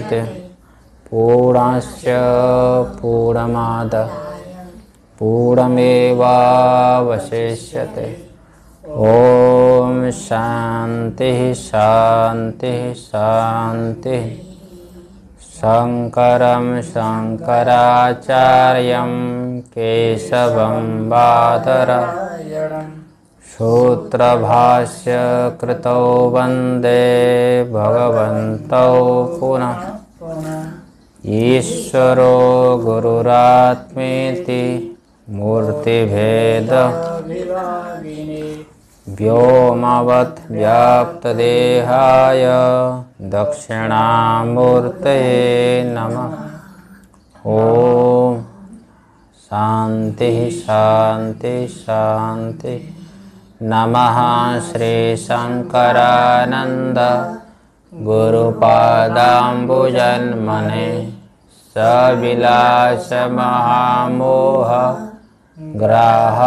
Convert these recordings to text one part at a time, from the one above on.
पूर्णश्च पूर्णमाद पूर्णमेवावशिष्यते ॐ शान्तिः शान्तिः शान्तिः शङ्करं शङ्कराचार्यं केशवं वातर सूत्रभाष्य कृतौ वन्दे भगवन्तौ पुनः ईश्वरो मूर्तिभेद व्योमवत् व्याप्तदेहाय दक्षिणामूर्तये नमः ॐ शान्तिः शान्तिः शान्तिः नमः श्रीशङ्करानन्द गुरुपादाम्बुजन्मने सविलासमहामोह ग्रासकर्मणे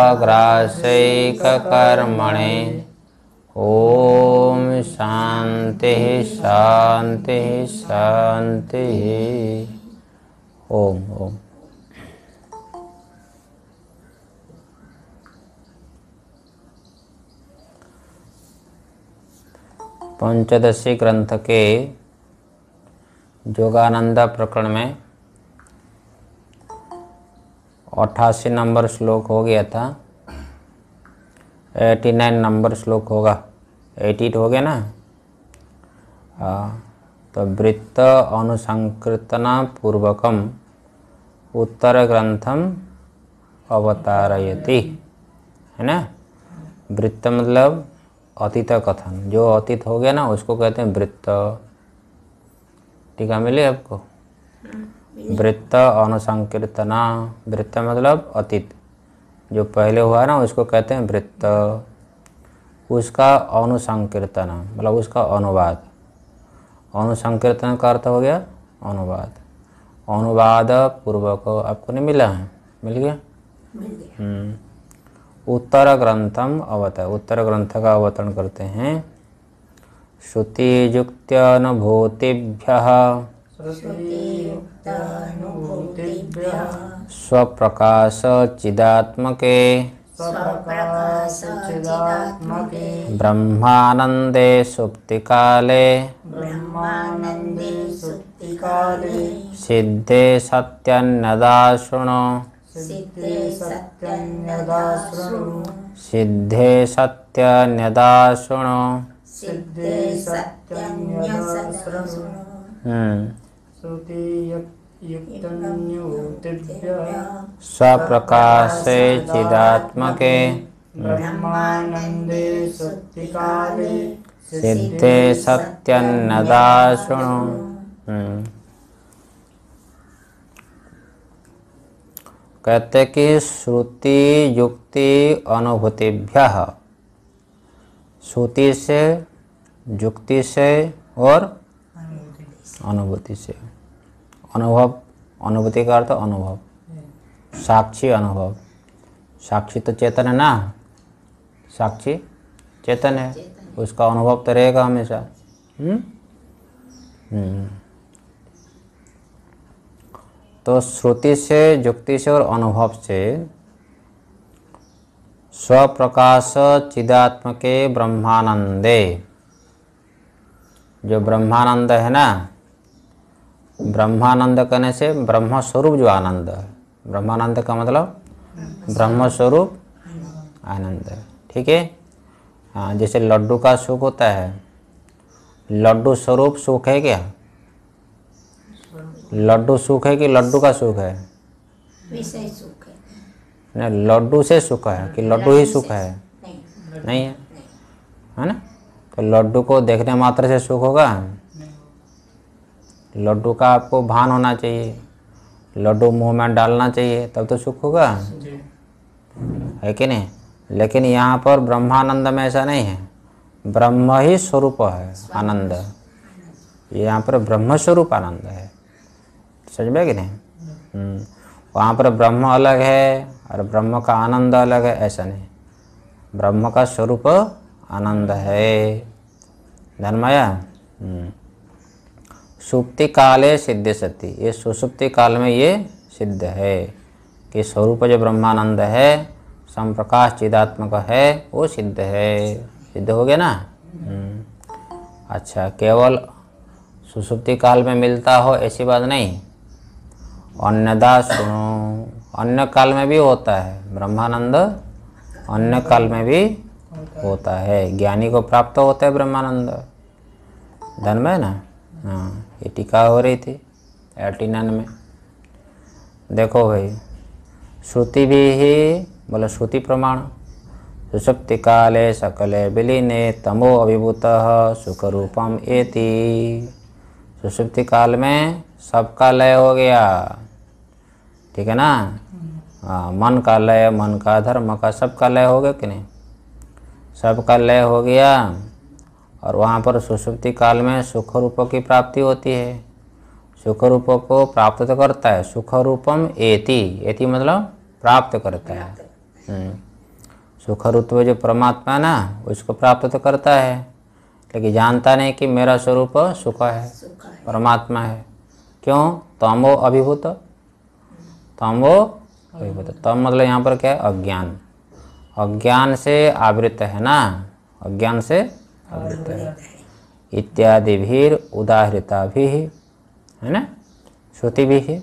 ॐ शान्तिः शांति शांति ॐ ॐ पंचदशी ग्रंथ के योगानंद प्रकरण में अठासी नंबर श्लोक हो गया था एटी नाइन नंबर श्लोक होगा एटी हो गया ना आ, तो वृत्त अनुसंकृतना पूर्वकम उत्तर ग्रंथम अवतारयति है ना वृत्त मतलब अतीत कथन जो अतीत हो गया ना उसको कहते हैं वृत्त टीका मिली आपको वृत्त अनुसंकीर्तना वृत्त मतलब अतीत जो पहले हुआ ना उसको कहते हैं वृत्त उसका अनुसंकीर्तन मतलब उसका अनुवाद अनुसंकीर्तन का अर्थ हो गया अनुवाद अनुवाद पूर्वक आपको नहीं मिला है मिल गया मिल गया हम्म। उत्तर ग्रंथम अवत उत्तर ग्रंथ का अवतरण करते हैं श्रुतियुक्त्यनुभूतिभ्य स्वप्रकाश चिदात्मके सुप्ति काले सिद्धे सत्यन्नदा सिद्दे सत्यं सिद्धे सिद्दे सत्यं नदासुणु सिद्दे सत्यं नदासुणु ह सूतियुक्तन्योतिव्या साप्रकाशे चिदात्मके ब्रह्मानन्दि सुत्तिकाले सिद्दे सत्यं कहते कि श्रुति युक्ति अनुभूतिभ्य श्रुति से युक्ति से और अनुभूति से अनुभव अनुभूति का अर्थ अनुभव साक्षी अनुभव साक्षी तो चेतन है ना साक्षी चेतन है उसका अनुभव तो रहेगा हमेशा हम्म हम्म तो श्रुति से युक्ति से और अनुभव से स्वप्रकाश चिदात्म के ब्रह्मानंदे जो ब्रह्मानंद है ना ब्रह्मानंद कहने से ब्रह्म स्वरूप जो आनंद है ब्रह्मानंद का मतलब ब्रह्म स्वरूप आनंद है ठीक है हाँ जैसे लड्डू का सुख होता है लड्डू स्वरूप सुख है क्या लड्डू सुख है कि लड्डू का सुख है विषय है लड्डू से सुख है कि लड्डू ही सुख है नहीं, नहीं है है ना तो लड्डू को देखने मात्र से सुख होगा लड्डू का आपको भान होना चाहिए लड्डू मुंह में डालना चाहिए तब तो सुख होगा है कि नहीं लेकिन यहाँ पर ब्रह्मानंद में ऐसा नहीं है ब्रह्म ही स्वरूप है आनंद यहाँ पर ब्रह्म स्वरूप आनंद है समझ में कि नहीं हम्म। वहाँ पर ब्रह्म अलग है और ब्रह्म का आनंद अलग है ऐसा नहीं ब्रह्म का स्वरूप आनंद है धर्माया हम्म। सुप्ति काल है सिद्ध सती ये सुसुप्ति काल में ये सिद्ध है कि स्वरूप जो ब्रह्मानंद है संप्रकाश चिदात्मक है वो सिद्ध है सिद्ध हो गया ना हम्म। अच्छा केवल सुसुप्ति काल में मिलता हो ऐसी बात नहीं अन्यदा सुनो अन्य काल में भी होता है ब्रह्मानंद अन्य काल में भी होता है ज्ञानी को प्राप्त होता है ब्रह्मानंद धन में ना हाँ ये टीका हो रही थी एटी नाइन में देखो भाई श्रुति भी ही बोले श्रुति प्रमाण सुसुप्ति काले सकले बिलीने तमो अभिभूत सुख रूपम एति सुसुप्ति काल में सबका लय हो गया ठीक है ना हाँ मन का लय मन का धर्म का सबका लय हो गया कि नहीं सबका लय हो गया और वहाँ पर सुषुप्ति काल में सुख रूपों की प्राप्ति होती है सुख रूपों को प्राप्त तो करता है सुख रूपम एति एति मतलब प्राप्त करता है हम्म। सुख रूप जो परमात्मा ना उसको प्राप्त तो करता है लेकिन जानता नहीं कि मेरा स्वरूप सुख है परमात्मा है क्यों तमो अभिभूत तमो अभिभूत तम मतलब यहाँ पर क्या है अज्ञान अज्ञान से आवृत है ना अज्ञान से आवृत है इत्यादि भी उदाहृता भी है ना श्रुति भी है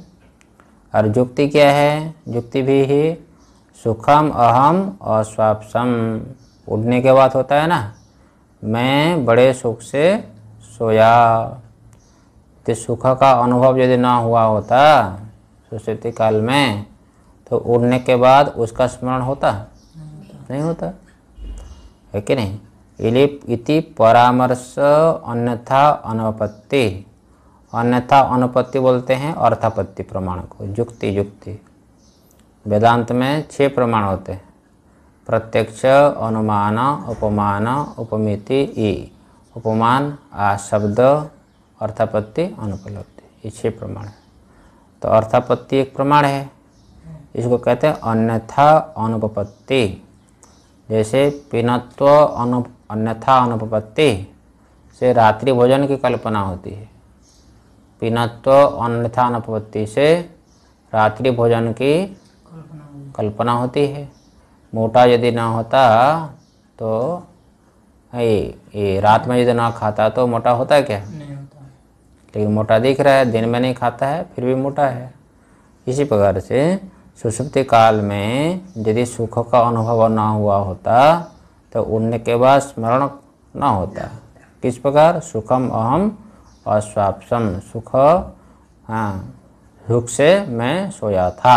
और युक्ति क्या है युक्ति भी ही सुखम अहम अस्वापसम उड़ने के बाद होता है ना मैं बड़े सुख से सोया तो सुख का अनुभव यदि ना हुआ होता सुश्रुति काल में तो उड़ने के बाद उसका स्मरण होता नहीं होता है कि नहीं इति परामर्श अन्यथा अनुपत्ति अन्यथा अनुपत्ति बोलते हैं अर्थापत्ति प्रमाण को युक्ति युक्ति वेदांत में छह प्रमाण होते हैं प्रत्यक्ष अनुमान उपमान उपमिति ई उपमान आ शब्द अर्थापत्ति अनुपलब्धि ये छह प्रमाण है तो अर्थापत्ति एक प्रमाण है इसको कहते हैं अन्यथा अनुपपत्ति जैसे पिनत्व अनु अन्यथा अनुपपत्ति से रात्रि भोजन की कल्पना होती है पिनत्व अन्यथा अनुपपत्ति से रात्रि भोजन की कल्पना होती है मोटा यदि ना होता तो ये रात में यदि ना खाता तो मोटा होता क्या लेकिन तो मोटा दिख रहा है दिन में नहीं खाता है फिर भी मोटा है इसी प्रकार से सुषुप्ति काल में यदि सुख का अनुभव ना हुआ होता तो उड़ने के बाद स्मरण ना होता किस प्रकार सुखम अहम अस्वापसम सुख हाँ सुख से मैं सोया था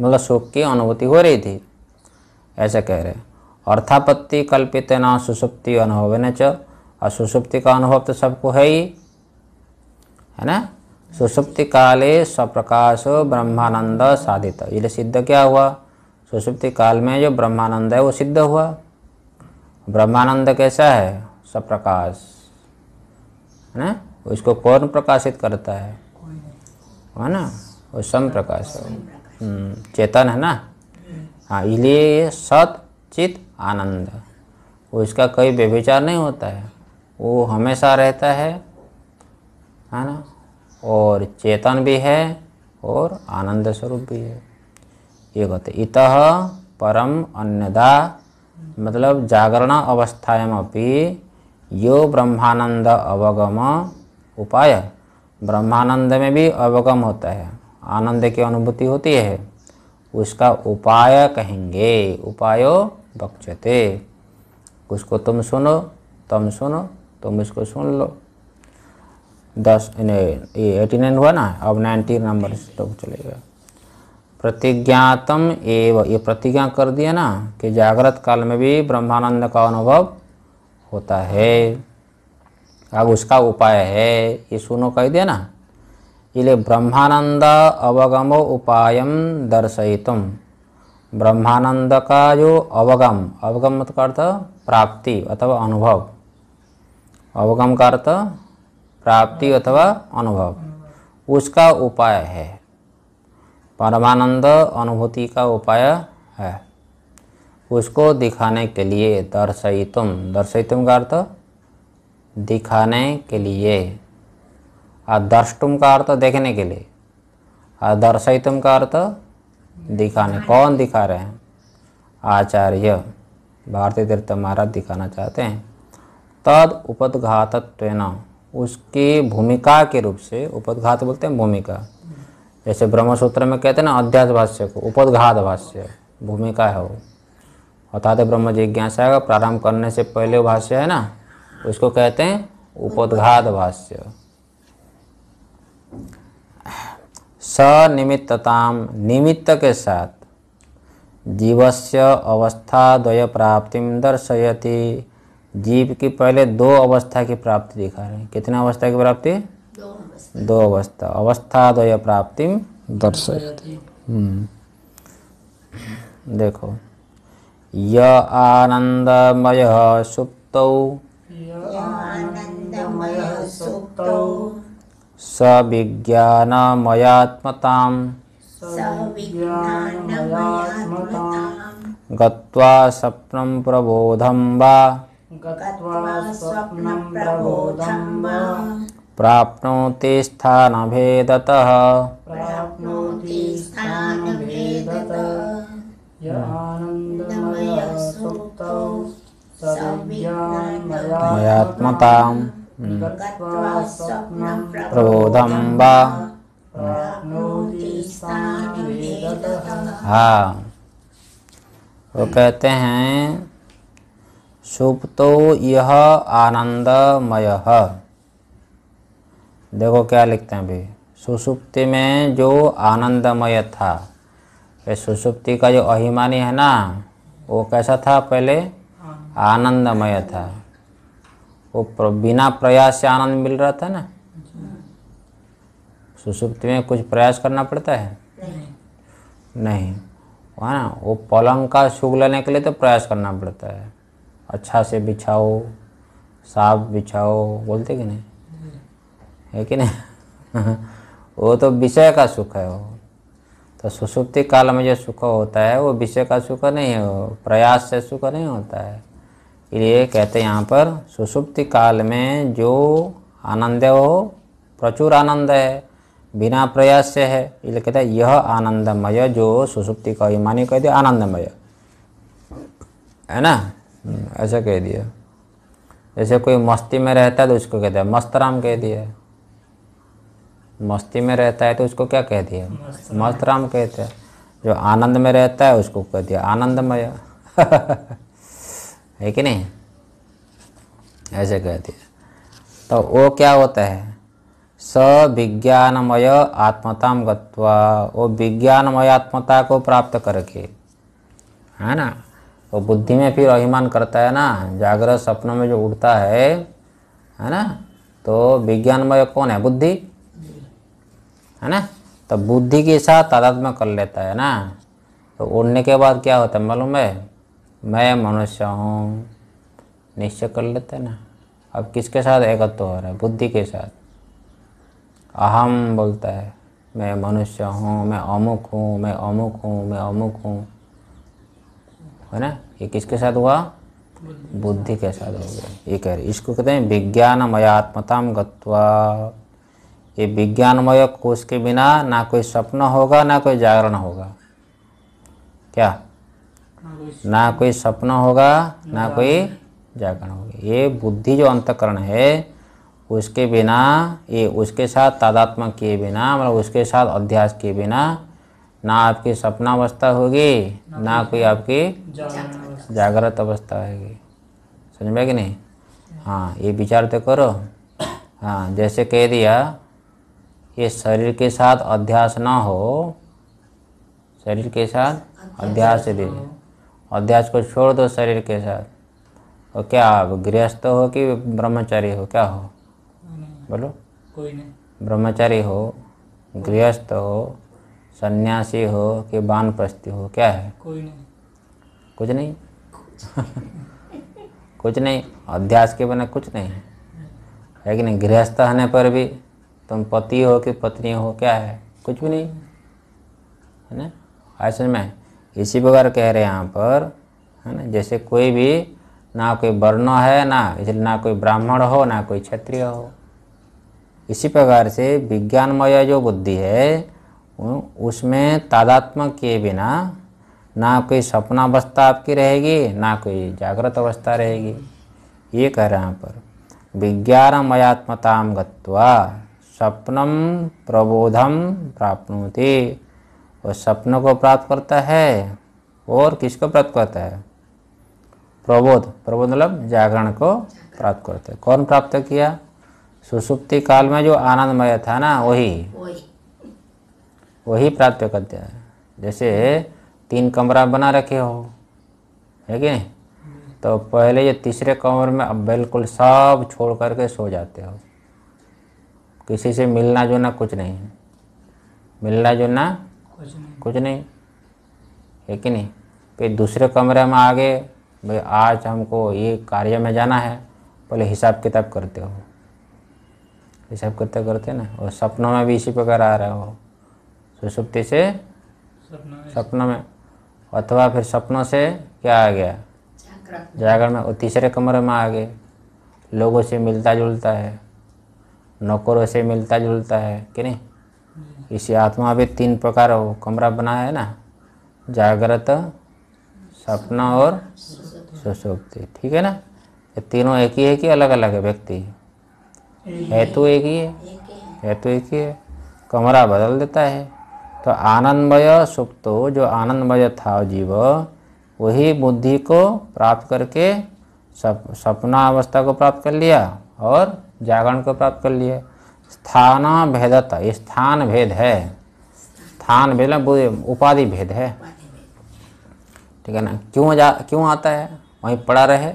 मतलब सुख की अनुभूति हो रही थी ऐसा कह रहे अर्थापत्ति कल्पित ना सुसुप्ति अनुभव न और सुसुप्ति का अनुभव तो सबको है ही है ना सुसुप्ति काले स्वप्रकाश ब्रह्मानंद साधित ये सिद्ध क्या हुआ सुषुप्त काल में जो ब्रह्मानंद है वो सिद्ध हुआ ब्रह्मानंद कैसा है स्वप्रकाश है ना उसको कौन प्रकाशित करता है है ना वो सम प्रकाश हम्म, चेतन है ना हाँ इसलिए सत चित आनंद उसका कोई व्यभिचार नहीं होता है वो हमेशा रहता है है ना और चेतन भी है और आनंद स्वरूप भी है ये कहते इत परम अन्यदा मतलब जागरण अवस्थायामपि यो ब्रह्मानंद अवगम उपाय ब्रह्मानंद में भी अवगम होता है आनंद की अनुभूति होती है उसका उपाय कहेंगे उपायो बक्षते उसको तुम सुनो तुम सुनो तुम इसको सुन लो दस ये एटी नाइन हुआ ना अब नाइन्टी नंबर स्टॉक तो चलेगा प्रतिज्ञातम एव ये प्रतिज्ञा कर दिया ना कि जागृत काल में भी ब्रह्मानंद का अनुभव होता है अब उसका उपाय है ये सुनो कह दिया ना इसलिए ब्रह्मानंद अवगम उपाय दर्शयितुम ब्रह्मानंद का जो अवगम अवगम मतलब का अर्थ प्राप्ति अथवा अनुभव अवगम का अर्थ प्राप्ति अथवा अनुभव उसका उपाय है परमानंद अनुभूति का उपाय है उसको दिखाने के लिए दर्शयितुम दर्शयितुम का अर्थ दिखाने के लिए आदर्ष्टुम का अर्थ देखने के लिए आदर्शयितुम का अर्थ दिखाने कौन दिखा रहे हैं आचार्य भारतीय तीर्थ महाराज दिखाना चाहते हैं तद उपदघातत्व उसकी भूमिका के रूप से उपदघात बोलते हैं भूमिका जैसे ब्रह्मसूत्र में कहते हैं ना अध्यास भाष्य को उपदघात भाष्य भूमिका है वो अर्थात ब्रह्म जिज्ञासा का प्रारंभ करने से पहले भाष्य है ना उसको कहते हैं उपदघात भाष्य सनिमित्तताम निमित्त के साथ जीवस्य अवस्थाद्वय प्राप्ति दर्शयति जीव की पहले दो अवस्था की प्राप्ति दिखा रहे हैं कितना अवस्था की प्राप्ति दो अवस्था अवस्था या प्राप्ति दर्शक हम्म। देखो य आनंदमय सुप्त स विज्ञानमयात्मता गत्वा स्वप्नं प्रबोधम वा प्राप्नोति स्थानभेदतः प्राप्नोति स्थानभेदतः प्रबोधं वा हाँ वो कहते हैं सुप्तो यह आनंदमय देखो क्या लिखते हैं अभी सुसुप्ति में जो आनंदमय था सुसुप्ति का जो अहिमानी है ना वो कैसा था पहले आनंदमय था वो प्र, बिना प्रयास से आनंद मिल रहा था ना सुसुप्ति में कुछ प्रयास करना पड़ता है नहीं है ना वो पलंग का सुख लेने के लिए तो प्रयास करना पड़ता है अच्छा से बिछाओ साफ बिछाओ बोलते कि नहीं है कि नहीं वो तो विषय का सुख है वो तो सुसुप्ति काल में जो सुख होता है वो विषय का सुख नहीं है प्रयास से सुख नहीं होता है इसलिए कहते हैं यहाँ पर सुसुप्ति काल में जो आनंद है वो प्रचुर आनंद है बिना प्रयास से है इसलिए कहते हैं यह आनंदमय जो सुसुप्ति का मानी कहते आनंदमय है ना हम्म, ऐसा कह दिया जैसे कोई मस्ती में रहता है तो उसको कहता है मस्त राम कह दिया मस्ती में रहता है तो उसको क्या कह दिया मस्त राम कहते हैं जो आनंद में रहता है उसको कह दिया आनंदमय है कि नहीं ऐसे कह दिया तो वो क्या होता है स विज्ञानमय आत्मता गत्वा वो विज्ञानमय आत्मता को प्राप्त करके है ना वो तो बुद्धि में फिर अभिमान करता है ना जागृत सपनों में जो उठता है है ना तो विज्ञानमय कौन है बुद्धि है ना तो बुद्धि के साथ तादात्म्य कर लेता है ना तो उड़ने के बाद क्या होता है मालूम है मैं मनुष्य हूँ निश्चय कर लेते हैं ना अब किसके साथ एकत्व हो रहा है बुद्धि के साथ अहम बोलता है मैं मनुष्य हूँ मैं अमुक हूँ मैं अमुक हूँ मैं अमुक हूँ है ना ये किसके साथ हुआ बुद्धि के साथ हो गया ये कह रहे इसको कहते हैं विज्ञानमय आत्मताम गत्वा ये विज्ञानमय कोष के बिना ना कोई स्वप्न होगा ना कोई जागरण होगा क्या ना कोई स्वप्न होगा ना कोई जागरण होगा ये बुद्धि जो अंतकरण है उसके बिना ये उसके साथ तादात्मा किए बिना मतलब उसके साथ अध्यास किए बिना ना आपकी सपना अवस्था होगी ना, ना कोई आपकी जागृत अवस्था होगी समझ में कि नहीं हाँ ये विचार तो करो हाँ जैसे कह दिया ये शरीर के साथ अध्यास ना हो शरीर के साथ अध्यास दीजिए अध्यास को छोड़ दो शरीर के साथ और क्या आप गृहस्थ हो कि ब्रह्मचारी हो क्या हो बोलो कोई नहीं ब्रह्मचारी हो गृहस्थ हो सन्यासी हो कि वानप्रस्थी हो क्या है कोई नहीं कुछ नहीं कुछ नहीं अध्यास के बिना कुछ नहीं है लेकिन गृहस्थ होने पर भी तुम पति हो कि पत्नी हो क्या है कुछ भी नहीं है ना ऐसे में इसी प्रकार कह रहे हैं यहाँ पर है ना जैसे कोई भी ना कोई वर्ण है ना इसलिए ना कोई ब्राह्मण हो ना कोई क्षत्रिय हो इसी प्रकार से विज्ञानमय जो बुद्धि है उसमें तादात्मक के बिना ना कोई सपना अवस्था आपकी रहेगी ना कोई जागृत अवस्था रहेगी ये कह रहे हैं यहाँ पर विज्ञानमयात्मता गत्वा सपनम प्रबोधम प्राप्त वो सपनों को प्राप्त करता है और किसको प्राप्त करता है प्रबोध प्रबोध मतलब जागरण को प्राप्त करता है कौन प्राप्त किया सुसुप्ति काल में जो आनंदमय था ना वही वही प्राप्त करते हैं जैसे तीन कमरा बना रखे हो है कि नहीं तो पहले ये तीसरे कमरे में अब बिल्कुल सब छोड़ करके सो जाते हो किसी से मिलना जुलना कुछ नहीं है मिलना जुलना कुछ नहीं कुछ नहीं है कि नहीं फिर दूसरे कमरे में आगे भाई आज हमको ये कार्य में जाना है पहले हिसाब किताब करते हो हिसाब करते करते ना और सपनों में भी इसी प्रकार आ रहे हो सुसुप्ति से सपना में अथवा फिर सपनों से क्या आ गया जागरण में और तीसरे कमरे में आ गए लोगों से मिलता जुलता है नौकरों से मिलता जुलता है कि नहीं इसी आत्मा भी तीन प्रकार हो कमरा बना है ना जागृत सपना और सुसुप्ति ठीक है ना ये तीनों एक ही है कि अलग अलग है व्यक्ति है तो एक ही है हेतु एक ही है कमरा बदल देता है तो आनंदमय सुप्तो जो आनंदमय था जीव वही बुद्धि को प्राप्त करके सप, सपना अवस्था को प्राप्त कर लिया और जागरण को प्राप्त कर लिया स्थान भेदता स्थान भेद है स्थान भेद उपाधि भेद है ठीक है ना क्यों जा क्यों आता है वहीं पड़ा रहे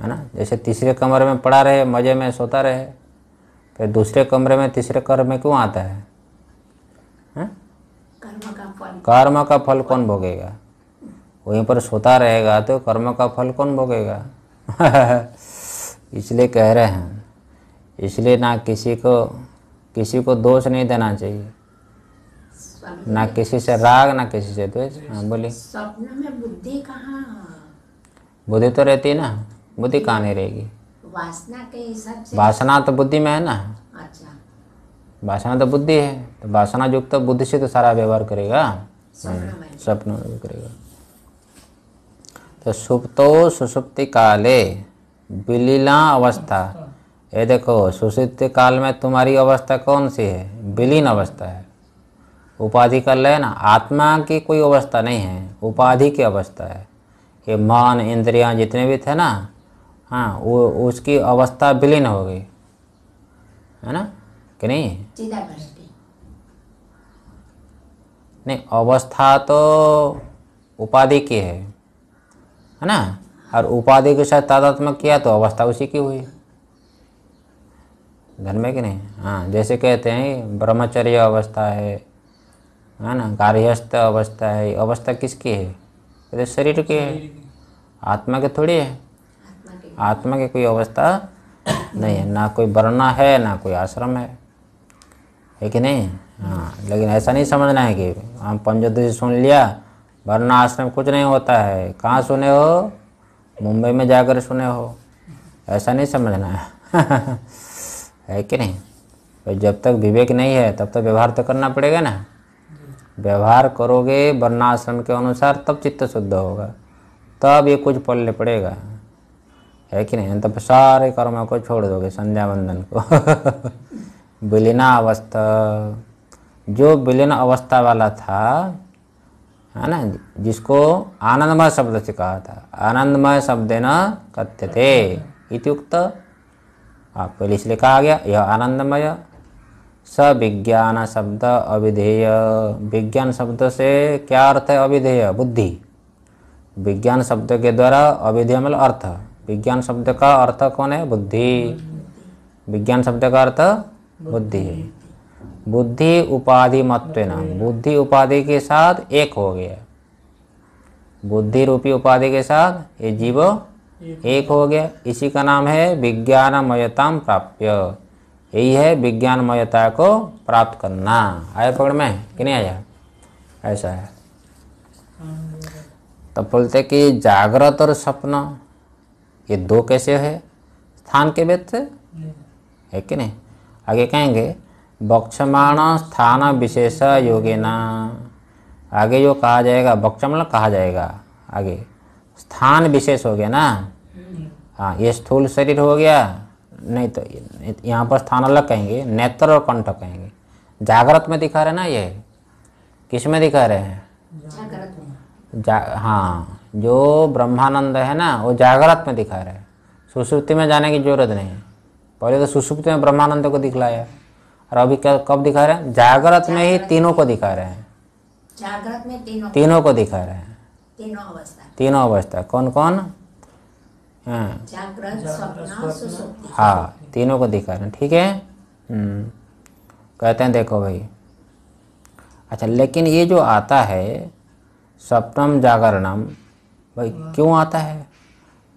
है ना जैसे तीसरे कमरे में पड़ा रहे मज़े में सोता रहे फिर दूसरे कमरे में तीसरे कमरे में क्यों आता है कर्म का फल कर्म का फल कौन भोगेगा वहीं पर सोता रहेगा तो कर्म का फल कौन भोगेगा इसलिए कह रहे हैं इसलिए ना किसी को किसी को दोष नहीं देना चाहिए ना किसी से राग ना किसी से द्वेष हाँ बोलिए स्वप्न में बुद्धि कहाँ बुद्धि तो रहती है ना बुद्धि कहाँ नहीं रहेगी वासना के हिसाब से वासना तो बुद्धि में है ना अच्छा वासना तो बुद्धि है तो वासना युक्त तो बुद्धि से तो सारा व्यवहार करेगा स्वप्न करेगा तो सुप्तो सुसुप्ति काले बिलीला अवस्था ये देखो सुसुप्त काल में तुम्हारी अवस्था कौन सी है विलीन अवस्था है उपाधि का लय ना आत्मा की कोई अवस्था नहीं है उपाधि की अवस्था है ये मान इंद्रियां जितने भी थे ना हाँ वो उसकी अवस्था विलीन हो गई है ना कि नहीं नहीं अवस्था तो उपाधि की है है ना और उपाधि के साथ तादात्मक किया तो अवस्था उसी की हुई धर्म है कि नहीं हाँ जैसे कहते हैं ब्रह्मचर्य अवस्था है है ना कार्यस्थ अवस्था है अवस्था किसकी है तो शरीर की है आत्मा के थोड़ी है आत्मा की कोई अवस्था नहीं है ना कोई वर्णा है ना कोई आश्रम है है कि नहीं हाँ लेकिन ऐसा नहीं समझना है कि हम पंचोदय से सुन लिया वरना आश्रम कुछ नहीं होता है कहाँ सुने हो मुंबई में जाकर सुने हो ऐसा नहीं समझना है है कि नहीं तो जब तक विवेक नहीं है तब तक व्यवहार तो करना पड़ेगा ना व्यवहार करोगे वर्णाश्रम के अनुसार तब चित्त शुद्ध होगा तब ये कुछ पलने पड़ेगा है कि नहीं तब सारे कर्मों को छोड़ दोगे संध्या बंधन को विलीना अवस्था जो विलीन अवस्था वाला था है ना जिसको आनंदमय शब्द से कहा था आनंदमय शब्द न कथ्य थे इतुक्त आप पहले इसलिए कहा गया यह आनंदमय स विज्ञान शब्द अविधेय विज्ञान शब्द से क्या अर्थ है अविधेय बुद्धि विज्ञान शब्द के द्वारा अविधेय मतलब अर्थ विज्ञान शब्द का अर्थ कौन है बुद्धि विज्ञान शब्द का अर्थ बुद्धि बुद्धि उपाधि मत्व नाम बुद्धि उपाधि के साथ एक हो गया बुद्धि रूपी उपाधि के साथ ये जीव एक हो गया इसी का नाम है मयता प्राप्य यही है विज्ञानमयता को प्राप्त करना आया पकड़ में कि नहीं आया ऐसा है तो बोलते कि जागृत और सपना ये दो कैसे है स्थान के भेद से है कि नहीं आगे कहेंगे बक्षमाण स्थान विशेष न आगे जो कहा जाएगा बक्षम कहा जाएगा आगे स्थान विशेष हो गया ना हाँ ये स्थूल शरीर हो गया नहीं तो यहाँ पर स्थान अलग कहेंगे नेत्र और कंठ कहेंगे जागृत में दिखा रहे ना ये किस में दिखा रहे हैं जा हाँ जो ब्रह्मानंद है ना वो जागृत में दिखा रहे हैं सुश्रुति में जाने की जरूरत नहीं पहले तो सुसुप्त में ब्रह्मानंद को दिखलाया और अभी क्या कब दिखा रहे हैं जागृत में ही तीनों को दिखा रहे हैं जागृत में तीनों तीनों को दिखा रहे हैं तीनों अवस्था तीनों अवस्था कौन कौन हाँ।, हाँ तीनों को दिखा रहे हैं ठीक है हम्म। कहते हैं देखो भाई अच्छा लेकिन ये जो आता है सप्तम जागरणम भाई क्यों आता है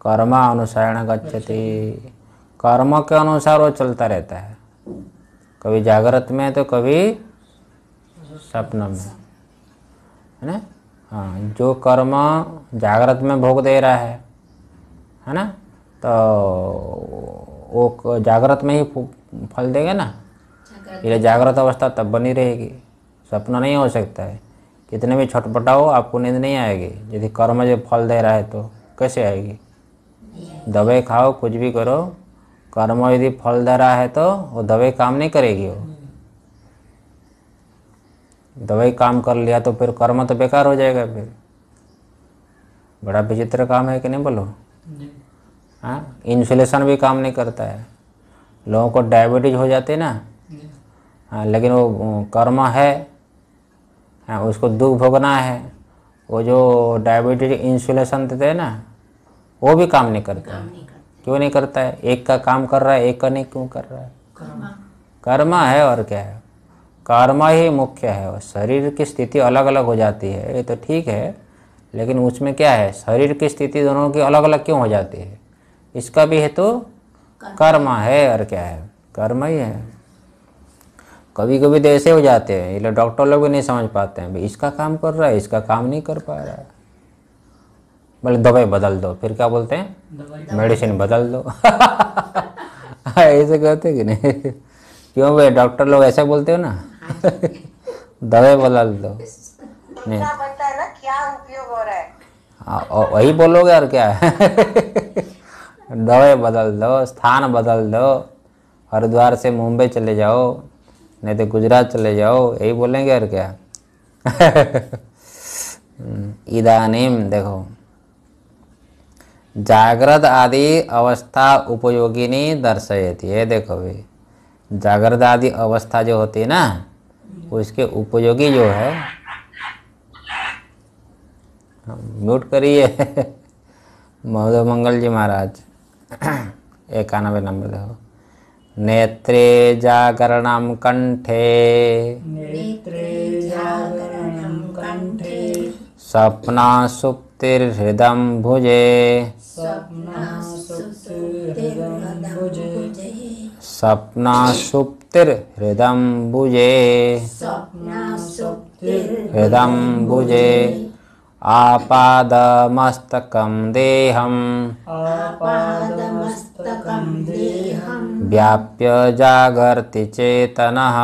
कर्मा अनुसरण गच्छति अच्छा। कर्म के अनुसार वो चलता रहता है कभी जागृत में तो कभी सपन में है ना हाँ जो कर्म जागृत में भोग दे रहा है है ना तो वो जागृत में ही फल देगा ना ये जागृत अवस्था तब बनी रहेगी सपना नहीं हो सकता है कितने भी छटपटाओ आपको नींद नहीं आएगी यदि कर्म जो फल दे रहा है तो कैसे आएगी दवाई खाओ कुछ भी करो कर्म यदि फल दे रहा है तो वो दवाई काम नहीं करेगी वो दवाई काम कर लिया तो फिर कर्म तो बेकार हो जाएगा फिर बड़ा विचित्र काम है कि नहीं बोलो हाँ इंसुलेशन भी काम नहीं करता है लोगों को डायबिटीज हो जाती है ना हाँ लेकिन वो कर्म है हाँ उसको दुख भोगना है वो जो डायबिटीज इंसुलेशन देते हैं ना वो भी काम नहीं करता है क्यों नहीं करता है एक का काम कर रहा है एक का नहीं क्यों कर रहा है कर्म है और क्या है कर्मा ही मुख्य है और शरीर की स्थिति अलग अलग हो जाती है ये तो ठीक है लेकिन उसमें क्या है शरीर की स्थिति दोनों की अलग अलग क्यों हो जाती है इसका भी हेतु तो है और क्या है कर्म ही है कभी कभी तो ऐसे हो जाते हैं इसलिए डॉक्टर लोग भी नहीं समझ पाते हैं भाई इसका काम कर रहा है इसका काम नहीं कर पा रहा है बोले दवाई बदल दो फिर क्या बोलते हैं मेडिसिन बदल दो ऐसे कहते कि नहीं क्यों भाई डॉक्टर लोग ऐसा बोलते हो ना दवाई बदल दो नहीं हाँ, वही बोलोगे और क्या दवाई बदल दो स्थान बदल दो हरिद्वार से मुंबई चले जाओ नहीं तो गुजरात चले जाओ यही बोलेंगे और क्या हम्म, इदानीम देखो जागृत आदि अवस्था उपयोगिनी दर्शयती है देखो भी जागृत आदि अवस्था जो होती है ना उसके उपयोगी जो है म्यूट करिए महोदय मंगल जी महाराज एकानबे नंबर देखो नेत्रे जागरण कंठे नेत्रे सपना सुप्तिर्हृदं भुजे सपना सुप्तिर्हृदं भुजे हृदं भुजे आपादमस्तकं देहम् व्याप्य जागर्ति चेतनः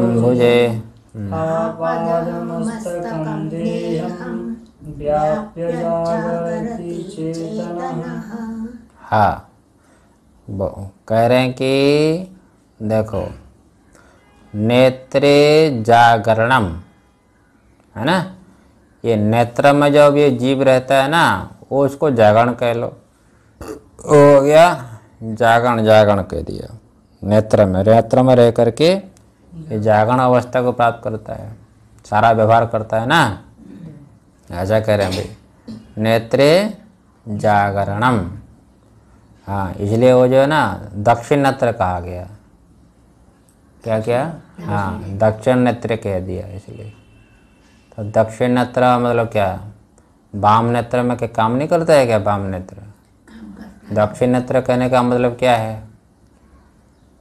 भुजे हाँ कह रहे हैं कि देखो नेत्रे जागरणम है ना ये नेत्र में जो ये जीव रहता है ना वो उसको जागरण कह लो हो गया जागरण जागरण कह दिया नेत्र में नेत्र में रह करके ये जागरण अवस्था को प्राप्त करता है सारा व्यवहार करता है ना ऐसा कह रहे हैं भाई नेत्रे जागरणम हाँ इसलिए वो जो है ना दक्षिण नेत्र कहा गया क्या क्या हाँ दक्षिण नेत्र कह दिया इसलिए तो दक्षिण नेत्र मतलब क्या वाम नेत्र में क्या काम नहीं करता है क्या वाम नेत्र दक्षिण नेत्र कहने का मतलब क्या है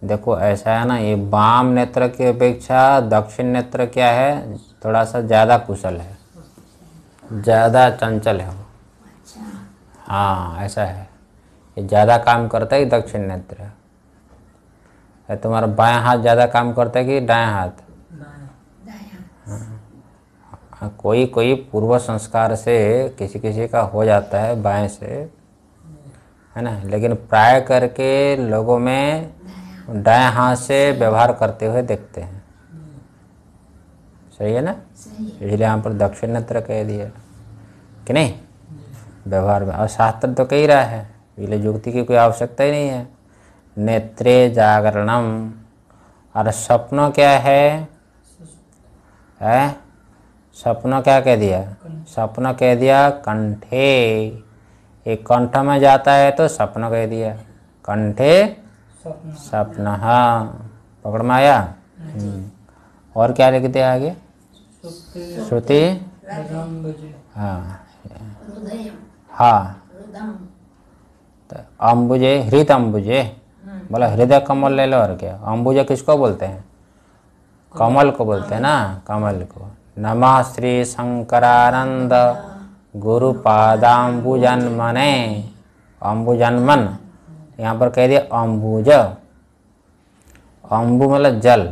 देखो ऐसा है ना ये वाम नेत्र की अपेक्षा दक्षिण नेत्र क्या है थोड़ा सा ज़्यादा कुशल है ज़्यादा चंचल है वो अच्छा। हाँ ऐसा है ये ज़्यादा काम करता है कि दक्षिण नेत्र तुम्हारा बाया हाथ ज़्यादा काम करता है कि दाया हाथ हाँ। कोई कोई पूर्व संस्कार से किसी किसी का हो जाता है बाएं से है ना लेकिन प्राय करके लोगों में दाएं हाथ से व्यवहार करते हुए देखते हैं सही है ना इसलिए यहाँ पर दक्षिण नेत्र कह दिया कि नहीं व्यवहार में और शास्त्र तो कह रहा है इसलिए युक्ति की कोई आवश्यकता ही नहीं है नेत्रे जागरणम और सपनों क्या है है सपनों क्या कह दिया सपनों कह दिया कंठे एक कंठ में जाता है तो सपन कह दिया कंठे सपन हाँ पकड़ में आया हम्म। और क्या लिख दिया आगे श्रुति हाँ हाँ तो अम्बुजे हृत अम्बुजे बोला हृदय कमल ले लो और क्या अम्बुजा किसको बोलते हैं कमल को बोलते हैं ना कमल को नमः श्री शंकरानंद अम्बुजन मन यहाँ पर कह दिया अम्बुज अम्बु मतलब जल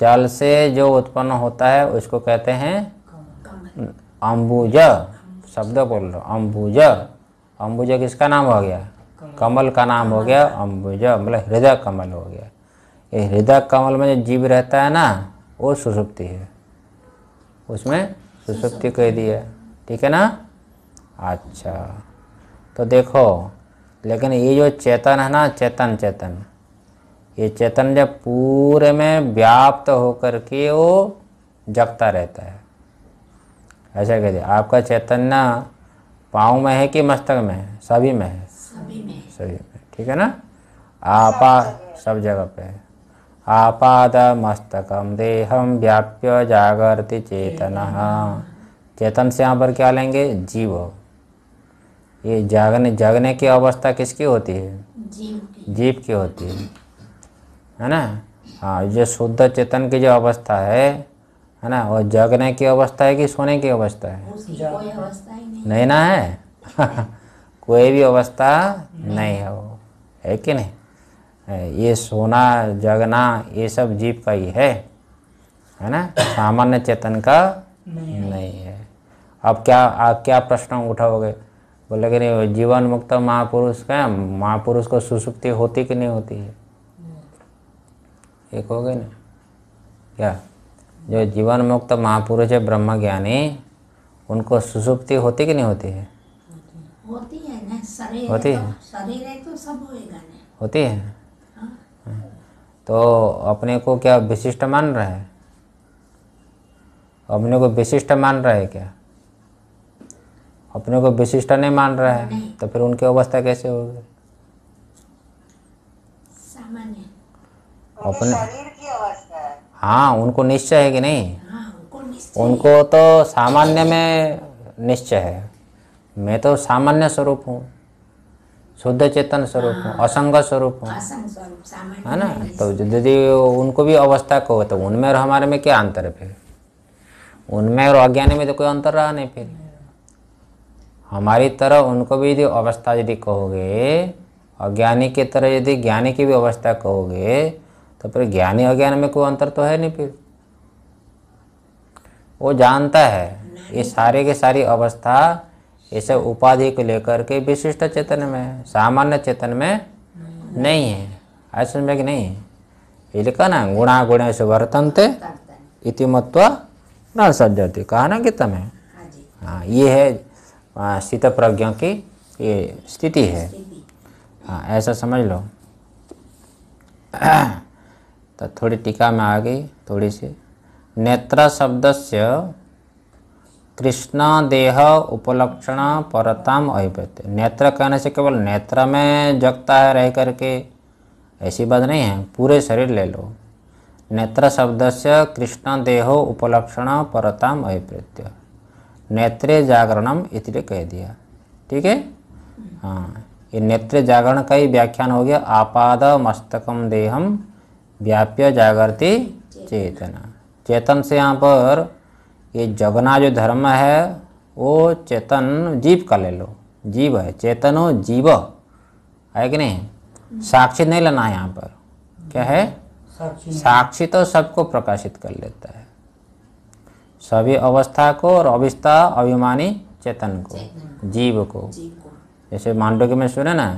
जल से जो उत्पन्न होता है उसको कहते हैं अम्बुज शब्द बोल रहा अम्बुज अम्बुज किसका नाम हो गया कमल का नाम हो गया अम्बुज मतलब हृदय कमल हो गया ये हृदय कमल में जो जीव रहता है ना वो सुसुप्ति है उसमें सुसुप्ति कह दिया ठीक है ना अच्छा तो देखो लेकिन ये जो चेतन है ना चेतन चेतन ये चेतन जब पूरे में व्याप्त होकर के वो जगता रहता है ऐसा कहते आपका चेतन ना पाँव में है कि मस्तक में है सभी में है सभी में सभी में ठीक है ना आपा सब जगह पे है आपाद मस्तकम देहम व्याप्य जागृति चेतन चेतन से यहाँ पर क्या लेंगे जीव ये जागने जागने की अवस्था किसकी होती है जीव की होती है है ना हाँ जो शुद्ध चेतन की जो अवस्था है है ना वो जागने की अवस्था है कि सोने की अवस्था है नहीं।, नहीं ना है कोई भी अवस्था नहीं, नहीं है वो है कि नहीं ये सोना जगना ये सब जीव का ही है है ना सामान्य चेतन का नहीं, नहीं है अब क्या आप क्या प्रश्न उठाओगे बोले कि नहीं जीवन मुक्त महापुरुष का महापुरुष को सुसुप्ति होती कि नहीं होती है एक हो गए ना क्या जो जीवन मुक्त महापुरुष है ब्रह्म ज्ञानी उनको सुसुप्ति होती कि नहीं होती है होती है ना शरीर होती तो, है शरीर है तो सब होएगा होती है हाँ। तो अपने को क्या विशिष्ट मान रहा है अपने को विशिष्ट मान रहा है क्या अपने को विशिष्ट नहीं मान रहा है तो फिर उनकी अवस्था कैसे होगी अपने हाँ उनको निश्चय है कि नहीं हाँ, उनको, तो सामान्य में निश्चय है मैं तो सामान्य स्वरूप हूँ शुद्ध चेतन स्वरूप हूँ हाँ। असंग स्वरूप हूँ है ना तो यदि उनको भी अवस्था को तो उनमें और हमारे में क्या अंतर है फिर उनमें और अज्ञानी में तो कोई अंतर रहा नहीं फिर हमारी तरह उनको भी यदि अवस्था यदि कहोगे अज्ञानी की तरह यदि ज्ञानी की भी अवस्था कहोगे तो फिर ज्ञानी अज्ञान में कोई अंतर तो है नहीं फिर वो जानता है ये सारे की सारी अवस्था इसे उपाधि को लेकर के विशिष्ट चेतन में सामान्य चेतन में नहीं है ऐसा में कि नहीं है ये लिखा ना गुणा गुण से वर्तनते इति मत्वा न सज्जती कहा ना कि तमें हाँ, हाँ ये है हाँ, स्थित प्रज्ञा की ये स्थिति है हाँ ऐसा समझ लो तो थोड़ी टीका में आ गई थोड़ी सी नेत्र शब्द से कृष्ण देह उपलक्षण परताम अभिप्रत्य नेत्र कहने से केवल नेत्र में जगता है रह करके ऐसी बात नहीं है पूरे शरीर ले लो नेत्र शब्द से कृष्ण देह उपलक्षण परताम अभिप्रत्य नेत्रे जागरणम इतने कह दिया ठीक है हाँ ये नेत्र जागरण का ही व्याख्यान हो गया आपाद मस्तकम देहम व्याप्य जागृति चेतना चेतन से यहाँ पर ये जगना जो धर्म है वो चेतन जीव का ले लो जीव है चेतनो जीव है कि नहीं साक्षी नहीं लेना है यहाँ पर क्या है साक्षी तो सबको प्रकाशित कर लेता है सभी अवस्था को और अविस्था अभिमानी चेतन को जीव को जैसे मांडव्य के में सुने ना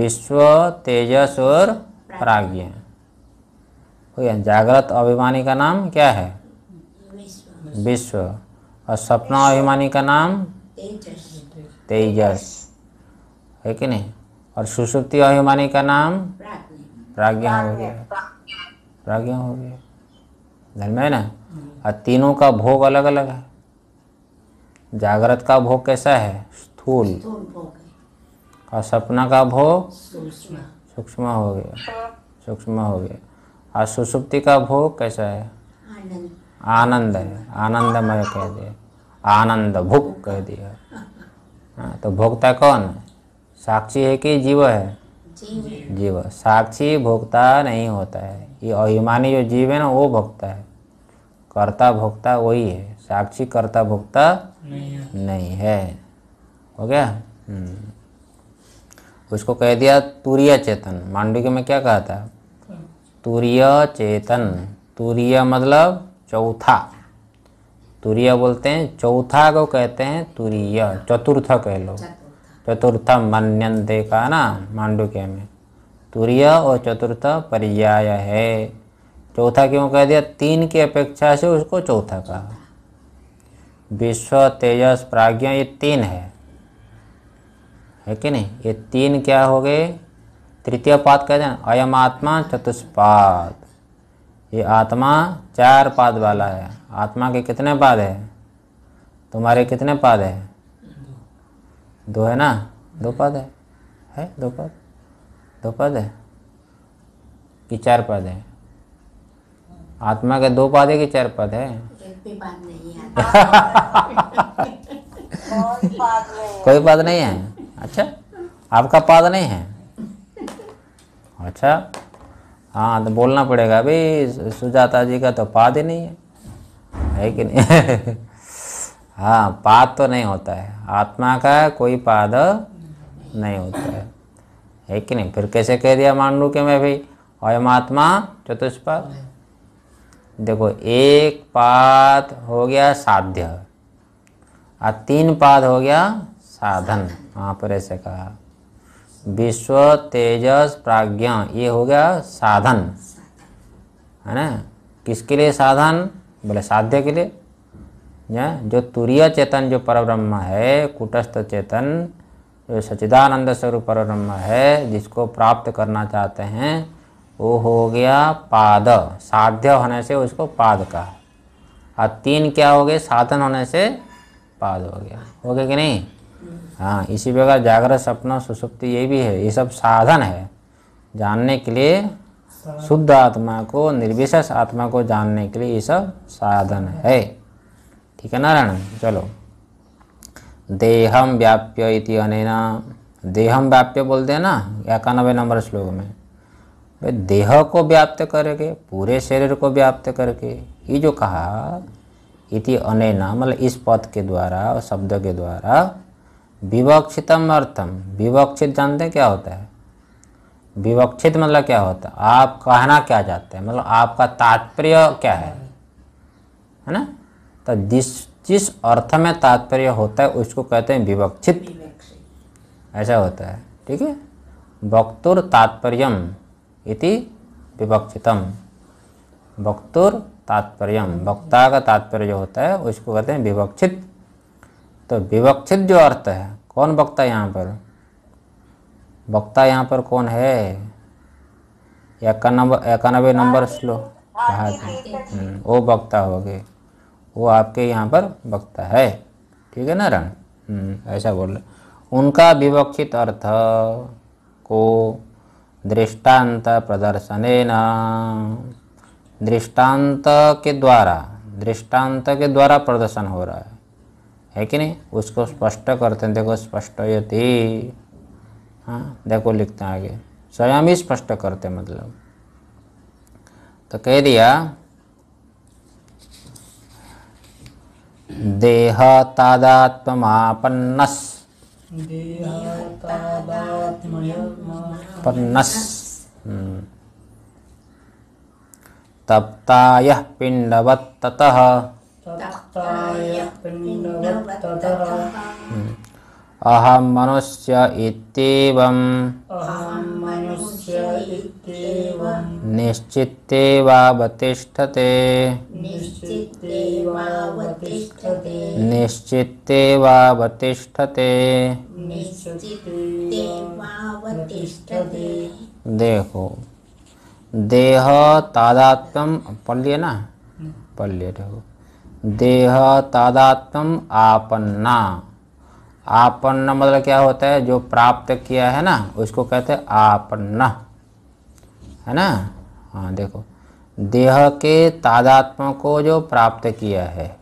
विश्व तेजस और प्राग्ञ जागृत अभिमानी का नाम क्या है विश्व और सपना अभिमानी का नाम तेजस है कि नहीं और सुसुप्ति अभिमानी का नाम प्राज्ञा हो गया प्राज्ञा हो गया धन है ना और तीनों का भोग अलग अलग है जागृत का भोग कैसा है स्थूल और सपना का भोग सूक्ष्म हो गया सूक्ष्म हो गया और सुसुप्ति का भोग कैसा है आनंद है आनंदमय कह दिया आनंद भुक कह दिया हाँ, तो भोक्ता कौन है साक्षी है कि जीव है जीव साक्षी भोक्ता नहीं होता है ये अभिमानी जो जीव है ना वो भोगता है कर्ता भोक्ता वही है साक्षी कर्ता भोक्ता नहीं है, नहीं है। हो गया हम्म। उसको कह दिया तूर्य चेतन मांडव्य में क्या कहा था तूर्य चेतन तूर्य मतलब चौथा तूर्य बोलते हैं चौथा को कहते हैं तूर्य चतुर्थ कह लो चतुर्थ मन्यंते का ना मांडुक्य में तूर्य और चतुर्थ पर्याय है चौथा क्यों कह दिया तीन की अपेक्षा से उसको चौथा कहा विश्व तेजस प्राज्ञा ये तीन है है कि नहीं ये तीन क्या हो गए तृतीय पाद कह दें अयम आत्मा चतुष्पाद ये आत्मा चार पाद वाला है आत्मा के कितने पाद है तुम्हारे कितने पाद है दो है ना दो पद है है दो पद दो पद है कि चार पद है आत्मा के दो पादे के चार पद है कोई पद नहीं है अच्छा आपका पद नहीं है अच्छा हाँ तो बोलना पड़ेगा अभी सुजाता जी का तो पाद ही नहीं है है कि नहीं हाँ पाद तो नहीं होता है आत्मा का कोई पाद नहीं होता है है कि नहीं फिर कैसे कह दिया मान लू कि मैं भाई अयम आत्मा चतुष्पाद देखो एक पाद हो गया साध्य और तीन पाद हो गया साधन वहाँ पर ऐसे कहा विश्व तेजस प्राज्ञा ये हो गया साधन है ना किसके लिए साधन बोले साध्य के लिए या जो तुरीय चेतन जो पर ब्रह्म है कुटस्थ चेतन जो सचिदानंद स्वरूप पर ब्रह्म है जिसको प्राप्त करना चाहते हैं वो हो गया पाद साध्य होने से उसको पाद कहा और तीन क्या हो गए साधन होने से पाद हो गया हो गया कि नहीं हाँ इसी प्रकार जागरण सपना सुसुप्ति ये भी है ये सब साधन है जानने के लिए शुद्ध आत्मा को निर्विशेष आत्मा को जानने के लिए ये सब साधन है ठीक है नारायण चलो देहम व्याप्य इति अनेना देहम व्याप्य बोलते हैं ना इक्यानबे नंबर श्लोक में वे देह को व्याप्त करके पूरे शरीर को व्याप्त करके ये जो कहा इति अनैना मतलब इस पद के द्वारा और शब्द के द्वारा विवक्षितम अर्थम विवक्षित जानते हैं क्या होता है विवक्षित मतलब क्या होता है आप कहना क्या चाहते हैं मतलब आपका तात्पर्य क्या है है ना तो जिस जिस अर्थ में तात्पर्य होता है उसको कहते हैं विवक्षित ऐसा होता है ठीक है वक्तुर तात्पर्यम इति विवक्षितम वक्तुर तात्पर्य वक्ता का तात्पर्य जो होता है उसको कहते हैं विवक्षित तो विवक्षित जो अर्थ है कौन वक्ता यहाँ पर वक्ता यहाँ पर कौन है इक्यानबे नंबर स्लो हम्म, वो वक्ता हो गए वो आपके यहाँ पर वक्ता है ठीक है ना रण हम्म, ऐसा बोल रहे उनका विवक्षित अर्थ को दृष्टांत न दृष्टांत के द्वारा दृष्टांत के द्वारा प्रदर्शन हो रहा है है कि नहीं उसको स्पष्ट करते हैं देखो स्पष्ट यति हाँ देखो लिखते हैं आगे स्वयं ही स्पष्ट करते मतलब तो कह दिया देह penas hmm. taptayah pindavat tataha taptayah pindavat tataha hmm. aham manusia itibam aham निश्चिते निश्चिते निश्चित्तेवावतिष्ठते देखो देह तादात्म पढ़ लिए ना हम्म। पढ़ लिए देह तादात्म आपन्ना आपन्न मतलब क्या होता है जो प्राप्त किया है ना उसको कहते हैं आपन्न है ना हाँ देखो देह के तादात्म को जो प्राप्त किया है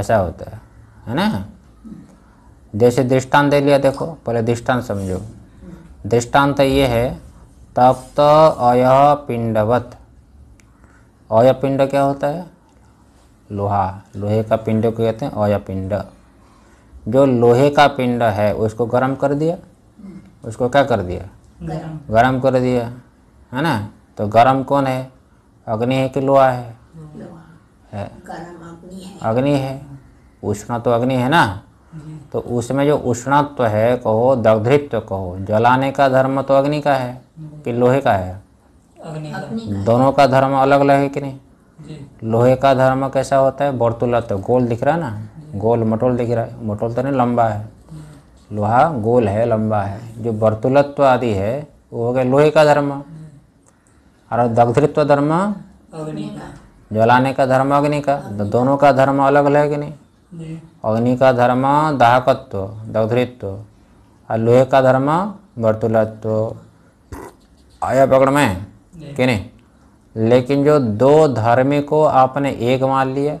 ऐसा होता है है ना जैसे दृष्टांत दे लिया देखो पहले दृष्टांत समझो दृष्टांत ये है तप्त अय पिंडवत अय पिंड क्या होता है लोहा लोहे का पिंड को कहते हैं अय पिंड जो लोहे का पिंड है उसको गर्म कर दिया उसको क्या कर दिया गर्म, कर दिया है ना तो गर्म कौन है अग्नि है कि लोहा है, है। अग्नि है उष्ण तो अग्नि है ना तो उसमें जो उष्णत्व तो है कहो दग्धित्व तो कहो जलाने का धर्म तो अग्नि का है कि लोहे का है दोनों का धर्म अलग अलग है कि नहीं लोहे का धर्म कैसा होता है बर्तुला तो गोल दिख रहा ना गोल मटोल दिख रहा है मटोल तो नहीं लंबा है लोहा गोल है लंबा है जो वर्तुलत्व आदि है वो हो गया लोहे का धर्म और दग्धृत्व धर्म जलाने का धर्म अग्नि का तो दोनों का धर्म अलग अलग है कि नहीं अग्नि का धर्म दाहकत्व दग्धृत्व और लोहे का धर्म वर्तुलत्व आया पकड़ में कि नहीं लेकिन जो दो धर्म को आपने एक मान लिया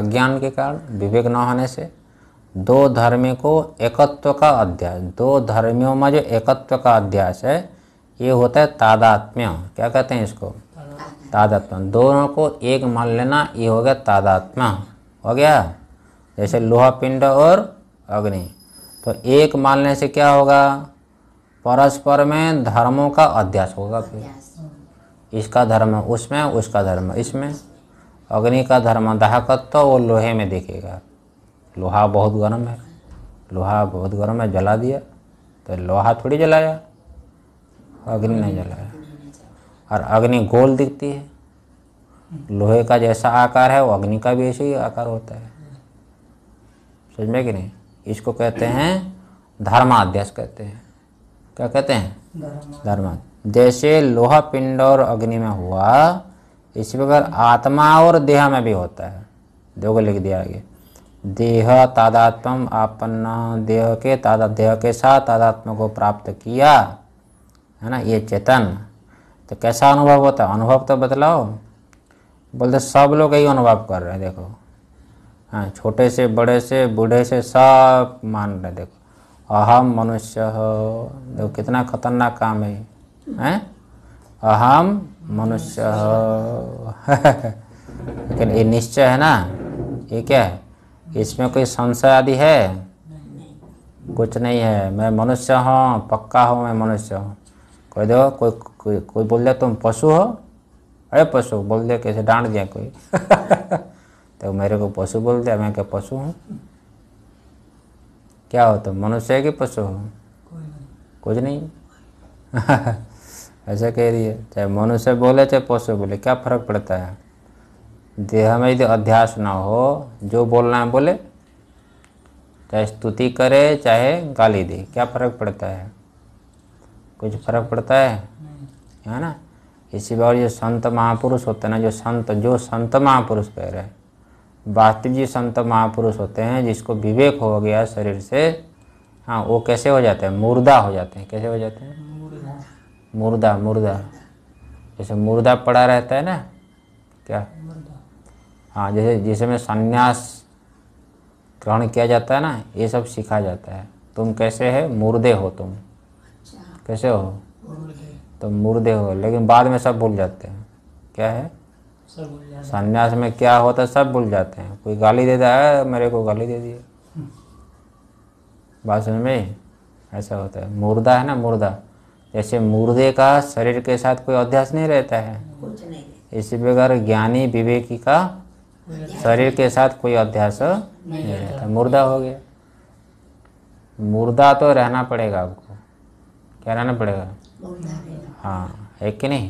अज्ञान के कारण विवेक न होने से दो धर्म को एकत्व का अध्यास दो धर्मियों में जो एकत्व का अध्यास है ये होता है तादात्म्य क्या कहते हैं इसको तादात्म्य दोनों को एक मान लेना ये हो गया तादात्म्य हो गया जैसे लोहा पिंड और अग्नि तो एक मानने से क्या होगा परस्पर में धर्मों का अध्यास होगा फिर इसका धर्म उसमें उसका धर्म इसमें अग्नि का धर्म दाहकत्व वो लोहे में दिखेगा लोहा बहुत गर्म है लोहा बहुत गर्म है जला दिया तो लोहा थोड़ी जलाया अग्नि नहीं जलाया और अग्नि गोल दिखती है लोहे का जैसा आकार है वो अग्नि का भी ऐसे ही आकार होता है समझ में कि नहीं इसको कहते हैं धर्माध्यास कहते हैं क्या कहते हैं धर्म जैसे लोहा पिंड और अग्नि में हुआ इसी प्रकार आत्मा और देह में भी होता है देह को लिख दिया आगे देह तादात्म आपन्ना देह के तादा देह के साथ तादात्म को प्राप्त किया है ना ये चेतन तो कैसा अनुभव होता है अनुभव तो बतलाओ बोलते सब लोग यही अनुभव कर रहे हैं देखो हाँ छोटे से बड़े से बूढ़े से सब मान रहे देखो अहम मनुष्य हो देखो कितना खतरनाक काम है हैं अहम मनुष्य लेकिन ये निश्चय है ना ये क्या है इसमें कोई संशय आदि है कुछ नहीं है मैं मनुष्य हूँ पक्का हूँ मैं मनुष्य हूँ कोई दो कोई कोई को बोल दे तुम पशु हो अरे पशु बोल दे कैसे डांट दिया कोई तो मेरे को पशु बोल दिया मैं क्या पशु हूँ क्या हो तुम मनुष्य है कि पशु हो कुछ नहीं ऐसा कह रही है चाहे मनुष्य बोले चाहे पशु बोले क्या फर्क पड़ता है देह में यदि अध्यास ना हो जो बोलना है बोले चाहे स्तुति करे चाहे गाली दे क्या फर्क पड़ता है कुछ फर्क पड़ता है है ना इसी बार जो संत महापुरुष होते हैं ना जो संत जो संत महापुरुष कह रहे हैं वास्तविक जी संत महापुरुष होते हैं जिसको विवेक हो गया शरीर से हाँ वो कैसे हो जाते हैं मुर्दा हो जाते हैं कैसे हो जाते हैं मुर्दा मुर्दा जैसे मुर्दा पड़ा रहता है ना क्या हाँ जैसे जैसे में संन्यास ग्रहण किया जाता है ना ये सब सीखा जाता है तुम कैसे है मुर्दे हो तुम अच्छा। कैसे हो तो मुर्दे हो लेकिन बाद में सब भूल जाते हैं क्या है संन्यास में क्या होता है सब भूल जाते हैं कोई गाली देता है मेरे को गाली दे दिए हम्म। बात समझ में ऐसा होता है मुर्दा है ना मुर्दा जैसे मुर्दे का शरीर के साथ कोई अध्यास नहीं रहता है इसी प्रकार ज्ञानी विवेकी का शरीर के साथ कोई अध्यास नहीं रहता मुर्दा हो गया मुर्दा तो रहना पड़ेगा आपको क्या रहना पड़ेगा हाँ है कि नहीं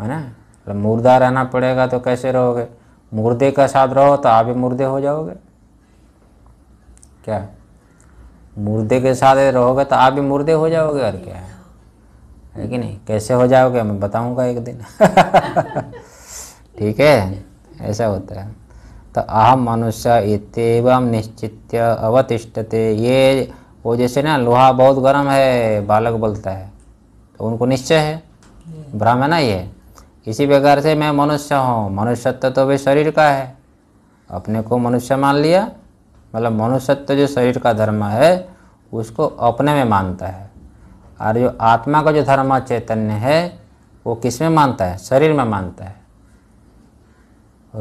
है ना तो मुर्दा रहना पड़ेगा तो कैसे रहोगे मुर्दे का साथ रहो तो आप भी मुर्दे हो जाओगे क्या मुर्दे के साथ रहोगे तो आप भी मुर्दे हो जाओगे और क्या है है कि नहीं कैसे हो जाओगे मैं बताऊंगा एक दिन ठीक है ऐसा होता है तो अहम मनुष्य इतम निश्चित अवतिष्ठते ये वो जैसे ना लोहा बहुत गर्म है बालक बोलता है तो उनको निश्चय है भ्रम है ना ये इसी प्रकार से मैं मनुष्य हूँ मनुष्यत्व तो भी शरीर का है अपने को मनुष्य मान लिया मतलब मनुष्यत्व जो शरीर का धर्म है उसको अपने में मानता है और जो आत्मा का जो धर्म चैतन्य है वो किस में मानता है शरीर में मानता है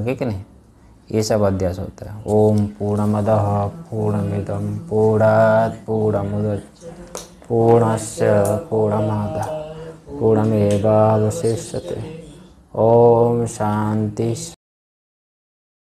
ओके कि नहीं ये सब अध्यास होता है ओम पूर्णमद पूर्णमिदम पूर्णात पूर्णमुद पूर्ण पूर्णमाद पूर्ण ओम शांति